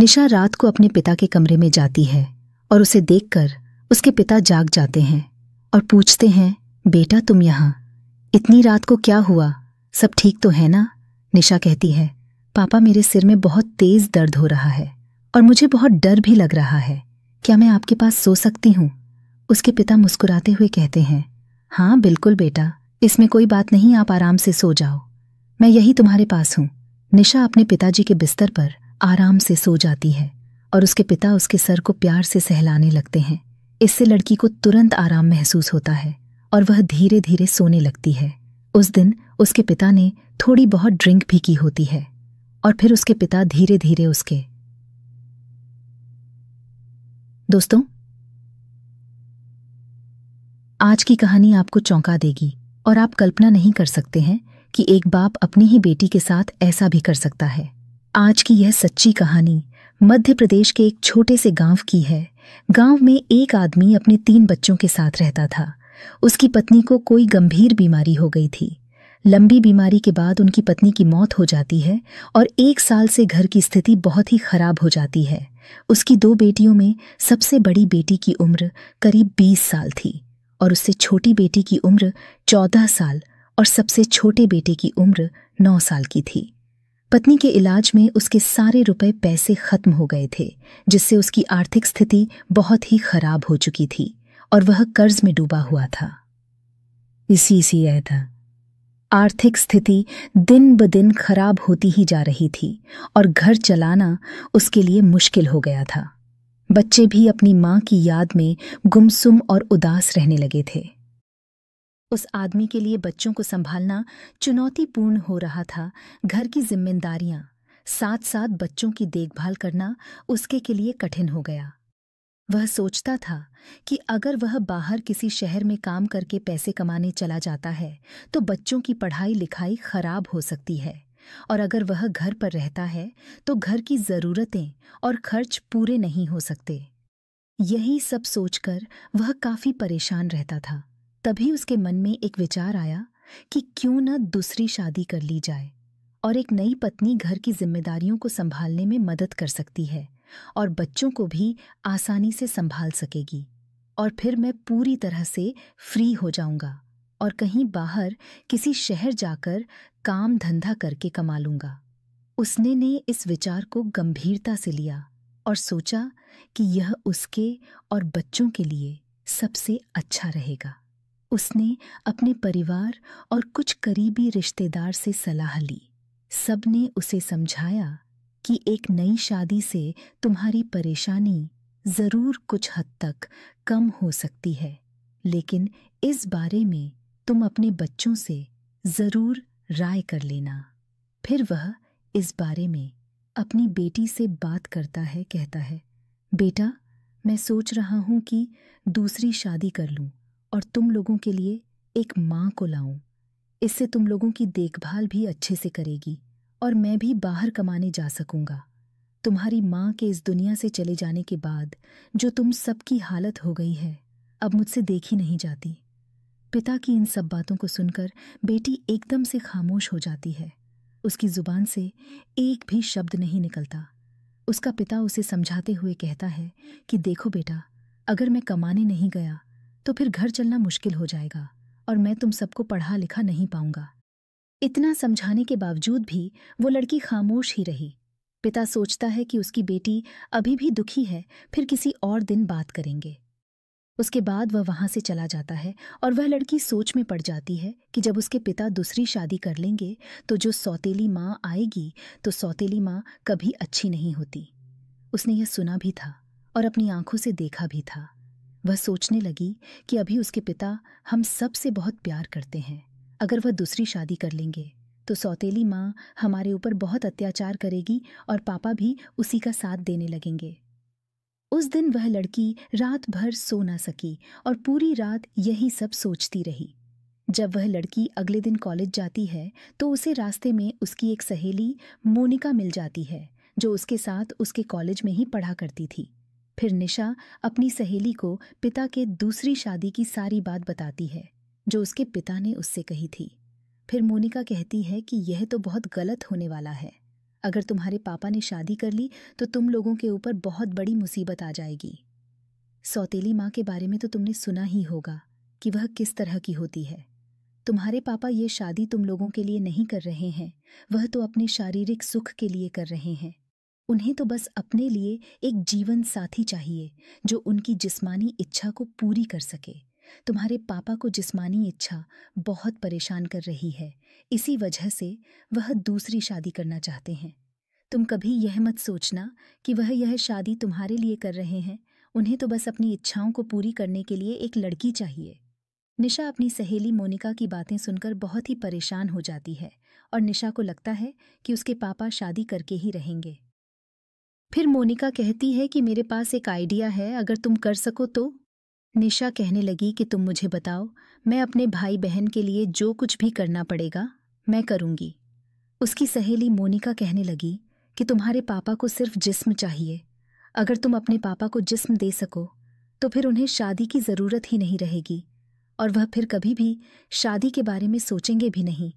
निशा रात को अपने पिता के कमरे में जाती है और उसे देखकर उसके पिता जाग जाते हैं और पूछते हैं बेटा तुम यहाँ इतनी रात को क्या हुआ सब ठीक तो है ना निशा कहती है पापा मेरे सिर में बहुत तेज दर्द हो रहा है और मुझे बहुत डर भी लग रहा है क्या मैं आपके पास सो सकती हूँ उसके पिता मुस्कुराते हुए कहते हैं हाँ बिल्कुल बेटा इसमें कोई बात नहीं आप आराम से सो जाओ मैं यही तुम्हारे पास हूँ निशा अपने पिताजी के बिस्तर पर आराम से सो जाती है और उसके पिता उसके सर को प्यार से सहलाने लगते हैं इससे लड़की को तुरंत आराम महसूस होता है और वह धीरे धीरे सोने लगती है उस दिन उसके पिता ने थोड़ी बहुत ड्रिंक भी की होती है और फिर उसके पिता धीरे धीरे उसके दोस्तों आज की कहानी आपको चौंका देगी और आप कल्पना नहीं कर सकते हैं कि एक बाप अपनी ही बेटी के साथ ऐसा भी कर सकता है आज की यह सच्ची कहानी मध्य प्रदेश के एक छोटे से गांव की है गांव में एक आदमी अपने तीन बच्चों के साथ रहता था उसकी पत्नी को कोई गंभीर बीमारी हो गई थी लंबी बीमारी के बाद उनकी पत्नी की मौत हो जाती है और एक साल से घर की स्थिति बहुत ही खराब हो जाती है उसकी दो बेटियों में सबसे बड़ी बेटी की उम्र करीब बीस साल थी और उससे छोटी बेटी की उम्र चौदह साल और सबसे छोटे बेटे की उम्र नौ साल की थी पत्नी के इलाज में उसके सारे रुपए पैसे खत्म हो गए थे जिससे उसकी आर्थिक स्थिति बहुत ही खराब हो चुकी थी और वह कर्ज में डूबा हुआ था इसी इसी यह था आर्थिक स्थिति दिन ब दिन खराब होती ही जा रही थी और घर चलाना उसके लिए मुश्किल हो गया था बच्चे भी अपनी माँ की याद में गुमसुम और उदास रहने लगे थे उस आदमी के लिए बच्चों को संभालना चुनौतीपूर्ण हो रहा था घर की जिम्मेदारियां साथ साथ बच्चों की देखभाल करना उसके के लिए कठिन हो गया वह सोचता था कि अगर वह बाहर किसी शहर में काम करके पैसे कमाने चला जाता है तो बच्चों की पढ़ाई लिखाई खराब हो सकती है और अगर वह घर पर रहता है तो घर की जरूरतें और खर्च पूरे नहीं हो सकते यही सब सोचकर वह काफी परेशान रहता था तभी उसके मन में एक विचार आया कि क्यों न दूसरी शादी कर ली जाए और एक नई पत्नी घर की जिम्मेदारियों को संभालने में मदद कर सकती है और बच्चों को भी आसानी से संभाल सकेगी और फिर मैं पूरी तरह से फ्री हो जाऊंगा और कहीं बाहर किसी शहर जाकर काम धंधा करके कमा लूंगा उसने ने इस विचार को गंभीरता से लिया और सोचा कि यह उसके और बच्चों के लिए सबसे अच्छा रहेगा उसने अपने परिवार और कुछ करीबी रिश्तेदार से सलाह ली सबने उसे समझाया कि एक नई शादी से तुम्हारी परेशानी जरूर कुछ हद तक कम हो सकती है लेकिन इस बारे में तुम अपने बच्चों से जरूर राय कर लेना फिर वह इस बारे में अपनी बेटी से बात करता है कहता है बेटा मैं सोच रहा हूं कि दूसरी शादी कर लूँ और तुम लोगों के लिए एक माँ को लाऊं इससे तुम लोगों की देखभाल भी अच्छे से करेगी और मैं भी बाहर कमाने जा सकूंगा तुम्हारी माँ के इस दुनिया से चले जाने के बाद जो तुम सबकी हालत हो गई है अब मुझसे देखी नहीं जाती पिता की इन सब बातों को सुनकर बेटी एकदम से खामोश हो जाती है उसकी जुबान से एक भी शब्द नहीं निकलता उसका पिता उसे समझाते हुए कहता है कि देखो बेटा अगर मैं कमाने नहीं गया तो फिर घर चलना मुश्किल हो जाएगा और मैं तुम सबको पढ़ा लिखा नहीं पाऊंगा इतना समझाने के बावजूद भी वो लड़की खामोश ही रही पिता सोचता है कि उसकी बेटी अभी भी दुखी है फिर किसी और दिन बात करेंगे उसके बाद वह वहां से चला जाता है और वह लड़की सोच में पड़ जाती है कि जब उसके पिता दूसरी शादी कर लेंगे तो जो सौतेली माँ आएगी तो सौतेली माँ कभी अच्छी नहीं होती उसने यह सुना भी था और अपनी आंखों से देखा भी था वह सोचने लगी कि अभी उसके पिता हम सब से बहुत प्यार करते हैं अगर वह दूसरी शादी कर लेंगे तो सौतेली माँ हमारे ऊपर बहुत अत्याचार करेगी और पापा भी उसी का साथ देने लगेंगे उस दिन वह लड़की रात भर सो ना सकी और पूरी रात यही सब सोचती रही जब वह लड़की अगले दिन कॉलेज जाती है तो उसे रास्ते में उसकी एक सहेली मोनिका मिल जाती है जो उसके साथ उसके कॉलेज में ही पढ़ा करती थी फिर निशा अपनी सहेली को पिता के दूसरी शादी की सारी बात बताती है जो उसके पिता ने उससे कही थी फिर मोनिका कहती है कि यह तो बहुत गलत होने वाला है अगर तुम्हारे पापा ने शादी कर ली तो तुम लोगों के ऊपर बहुत बड़ी मुसीबत आ जाएगी सौतेली माँ के बारे में तो तुमने सुना ही होगा कि वह किस तरह की होती है तुम्हारे पापा ये शादी तुम लोगों के लिए नहीं कर रहे हैं वह तो अपने शारीरिक सुख के लिए कर रहे हैं उन्हें तो बस अपने लिए एक जीवन साथी चाहिए जो उनकी जिस्मानी इच्छा को पूरी कर सके तुम्हारे पापा को जिस्मानी इच्छा बहुत परेशान कर रही है इसी वजह से वह दूसरी शादी करना चाहते हैं तुम कभी यह मत सोचना कि वह यह शादी तुम्हारे लिए कर रहे हैं उन्हें तो बस अपनी इच्छाओं को पूरी करने के लिए एक लड़की चाहिए निशा अपनी सहेली मोनिका की बातें सुनकर बहुत ही परेशान हो जाती है और निशा को लगता है कि उसके पापा शादी करके ही रहेंगे फिर मोनिका कहती है कि मेरे पास एक आइडिया है अगर तुम कर सको तो निशा कहने लगी कि तुम मुझे बताओ मैं अपने भाई बहन के लिए जो कुछ भी करना पड़ेगा मैं करूंगी उसकी सहेली मोनिका कहने लगी कि तुम्हारे पापा को सिर्फ जिस्म चाहिए अगर तुम अपने पापा को जिस्म दे सको तो फिर उन्हें शादी की ज़रूरत ही नहीं रहेगी और वह फिर कभी भी शादी के बारे में सोचेंगे भी नहीं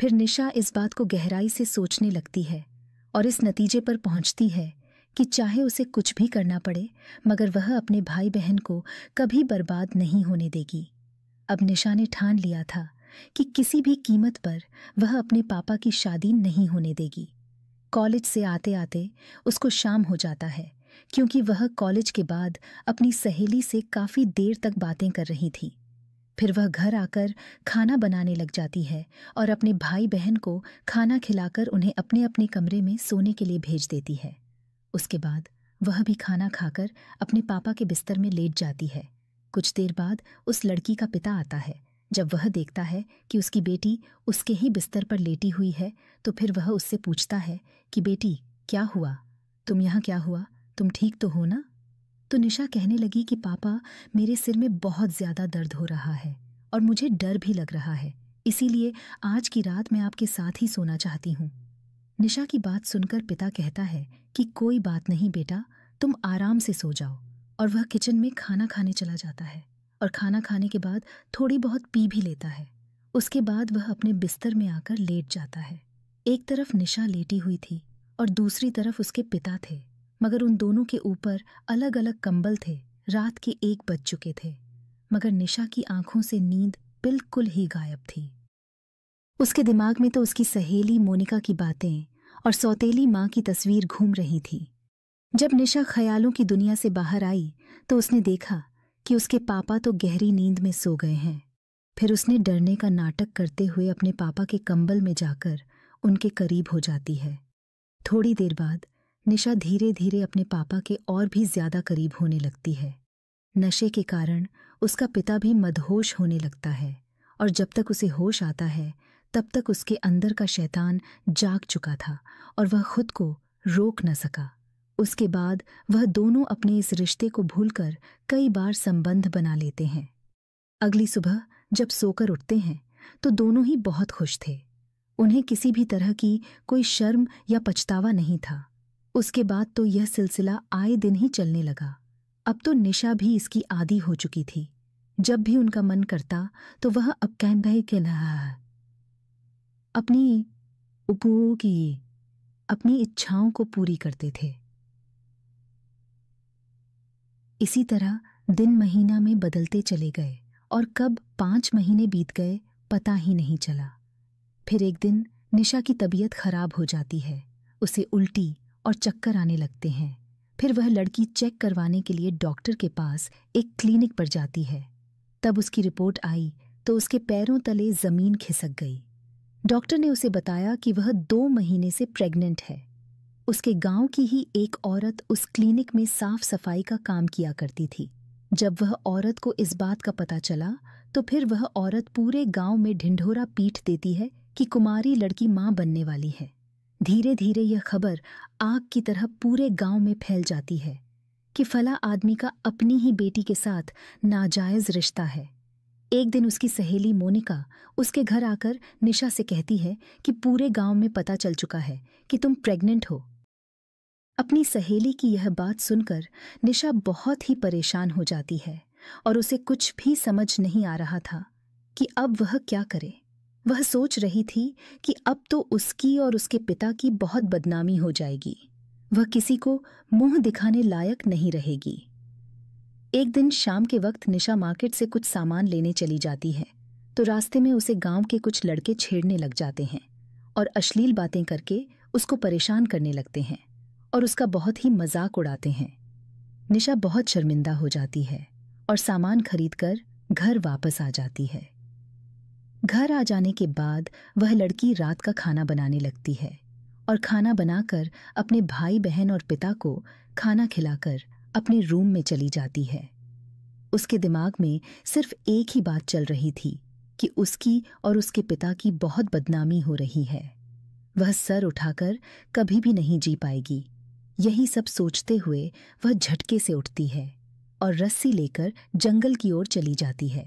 फिर निशा इस बात को गहराई से सोचने लगती है और इस नतीजे पर पहुंचती है कि चाहे उसे कुछ भी करना पड़े मगर वह अपने भाई बहन को कभी बर्बाद नहीं होने देगी अब निशा ने ठान लिया था कि किसी भी कीमत पर वह अपने पापा की शादी नहीं होने देगी कॉलेज से आते आते उसको शाम हो जाता है क्योंकि वह कॉलेज के बाद अपनी सहेली से काफ़ी देर तक बातें कर रही थी फिर वह घर आकर खाना बनाने लग जाती है और अपने भाई बहन को खाना खिलाकर उन्हें अपने अपने कमरे में सोने के लिए भेज देती है उसके बाद वह भी खाना खाकर अपने पापा के बिस्तर में लेट जाती है कुछ देर बाद उस लड़की का पिता आता है जब वह देखता है कि उसकी बेटी उसके ही बिस्तर पर लेटी हुई है तो फिर वह उससे पूछता है कि बेटी क्या हुआ तुम यहाँ क्या हुआ तुम ठीक तो हो ना तो निशा कहने लगी कि पापा मेरे सिर में बहुत ज़्यादा दर्द हो रहा है और मुझे डर भी लग रहा है इसीलिए आज की रात मैं आपके साथ ही सोना चाहती हूँ निशा की बात सुनकर पिता कहता है कि कोई बात नहीं बेटा तुम आराम से सो जाओ और वह किचन में खाना खाने चला जाता है और खाना खाने के बाद थोड़ी बहुत पी भी लेता है उसके बाद वह अपने बिस्तर में आकर लेट जाता है एक तरफ निशा लेटी हुई थी और दूसरी तरफ उसके पिता थे मगर उन दोनों के ऊपर अलग अलग कंबल थे रात के एक बज चुके थे मगर निशा की आंखों से नींद बिल्कुल ही गायब थी उसके दिमाग में तो उसकी सहेली मोनिका की बातें और सौतेली माँ की तस्वीर घूम रही थी जब निशा ख्यालों की दुनिया से बाहर आई तो उसने देखा कि उसके पापा तो गहरी नींद में सो गए हैं फिर उसने डरने का नाटक करते हुए अपने पापा के कंबल में जाकर उनके करीब हो जाती है थोड़ी देर बाद निशा धीरे धीरे अपने पापा के और भी ज्यादा करीब होने लगती है नशे के कारण उसका पिता भी मदहोश होने लगता है और जब तक उसे होश आता है तब तक उसके अंदर का शैतान जाग चुका था और वह खुद को रोक न सका उसके बाद वह दोनों अपने इस रिश्ते को भूलकर कई बार संबंध बना लेते हैं अगली सुबह जब सोकर उठते हैं तो दोनों ही बहुत खुश थे उन्हें किसी भी तरह की कोई शर्म या पछतावा नहीं था उसके बाद तो यह सिलसिला आए दिन ही चलने लगा अब तो निशा भी इसकी आदि हो चुकी थी जब भी उनका मन करता तो वह अब कैन भाई के नहा अपनी उपयोग की अपनी इच्छाओं को पूरी करते थे इसी तरह दिन महीना में बदलते चले गए और कब पांच महीने बीत गए पता ही नहीं चला फिर एक दिन निशा की तबीयत खराब हो जाती है उसे उल्टी और चक्कर आने लगते हैं फिर वह लड़की चेक करवाने के लिए डॉक्टर के पास एक क्लिनिक पर जाती है तब उसकी रिपोर्ट आई तो उसके पैरों तले जमीन खिसक गई डॉक्टर ने उसे बताया कि वह दो महीने से प्रेग्नेंट है उसके गांव की ही एक औरत उस क्लिनिक में साफ सफाई का काम किया करती थी जब वह औरत को इस बात का पता चला तो फिर वह औरत पूरे गांव में ढिंढोरा पीट देती है कि कुमारी लड़की मां बनने वाली है धीरे धीरे यह खबर आग की तरह पूरे गांव में फैल जाती है कि फला आदमी का अपनी ही बेटी के साथ नाजायज रिश्ता है एक दिन उसकी सहेली मोनिका उसके घर आकर निशा से कहती है कि पूरे गांव में पता चल चुका है कि तुम प्रेग्नेंट हो अपनी सहेली की यह बात सुनकर निशा बहुत ही परेशान हो जाती है और उसे कुछ भी समझ नहीं आ रहा था कि अब वह क्या करे वह सोच रही थी कि अब तो उसकी और उसके पिता की बहुत बदनामी हो जाएगी वह किसी को मुंह दिखाने लायक नहीं रहेगी एक दिन शाम के वक्त निशा मार्केट से कुछ सामान लेने चली जाती है तो रास्ते में उसे गांव के कुछ लड़के छेड़ने लग जाते हैं और अश्लील बातें करके उसको परेशान करने लगते हैं और उसका बहुत ही मजाक उड़ाते हैं निशा बहुत शर्मिंदा हो जाती है और सामान खरीद कर घर वापस आ जाती है घर आ जाने के बाद वह लड़की रात का खाना बनाने लगती है और खाना बनाकर अपने भाई बहन और पिता को खाना खिलाकर अपने रूम में चली जाती है उसके दिमाग में सिर्फ एक ही बात चल रही थी कि उसकी और उसके पिता की बहुत बदनामी हो रही है वह सर उठाकर कभी भी नहीं जी पाएगी यही सब सोचते हुए वह झटके से उठती है और रस्सी लेकर जंगल की ओर चली जाती है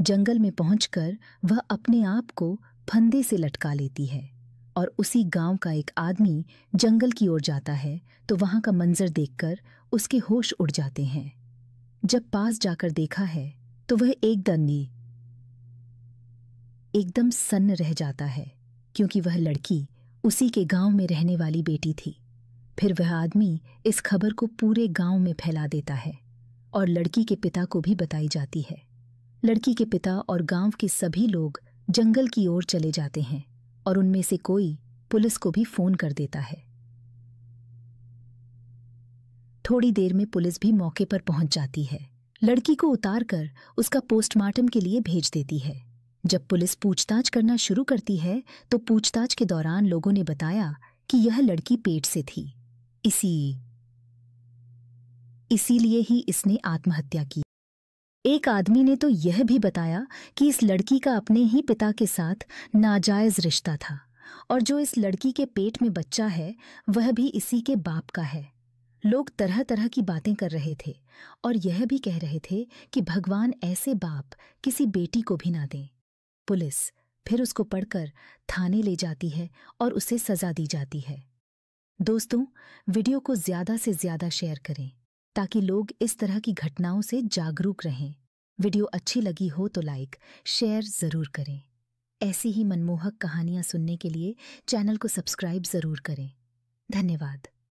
जंगल में पहुंचकर वह अपने आप को फंदे से लटका लेती है और उसी गांव का एक आदमी जंगल की ओर जाता है तो वहां का मंजर देखकर उसके होश उड़ जाते हैं जब पास जाकर देखा है तो वह एकदम एकदम सन्न रह जाता है क्योंकि वह लड़की उसी के गांव में रहने वाली बेटी थी फिर वह आदमी इस खबर को पूरे गांव में फैला देता है और लड़की के पिता को भी बताई जाती है लड़की के पिता और गांव के सभी लोग जंगल की ओर चले जाते हैं और उनमें से कोई पुलिस को भी फोन कर देता है थोड़ी देर में पुलिस भी मौके पर पहुंच जाती है लड़की को उतार कर उसका पोस्टमार्टम के लिए भेज देती है जब पुलिस पूछताछ करना शुरू करती है तो पूछताछ के दौरान लोगों ने बताया कि यह लड़की पेट से थी इसी इसीलिए ही इसने आत्महत्या की एक आदमी ने तो यह भी बताया कि इस लड़की का अपने ही पिता के साथ नाजायज रिश्ता था और जो इस लड़की के पेट में बच्चा है वह भी इसी के बाप का है लोग तरह तरह की बातें कर रहे थे और यह भी कह रहे थे कि भगवान ऐसे बाप किसी बेटी को भी ना दें पुलिस फिर उसको पढ़कर थाने ले जाती है और उसे सजा दी जाती है दोस्तों वीडियो को ज्यादा से ज्यादा शेयर करें ताकि लोग इस तरह की घटनाओं से जागरूक रहें वीडियो अच्छी लगी हो तो लाइक शेयर ज़रूर करें ऐसी ही मनमोहक कहानियां सुनने के लिए चैनल को सब्सक्राइब ज़रूर करें धन्यवाद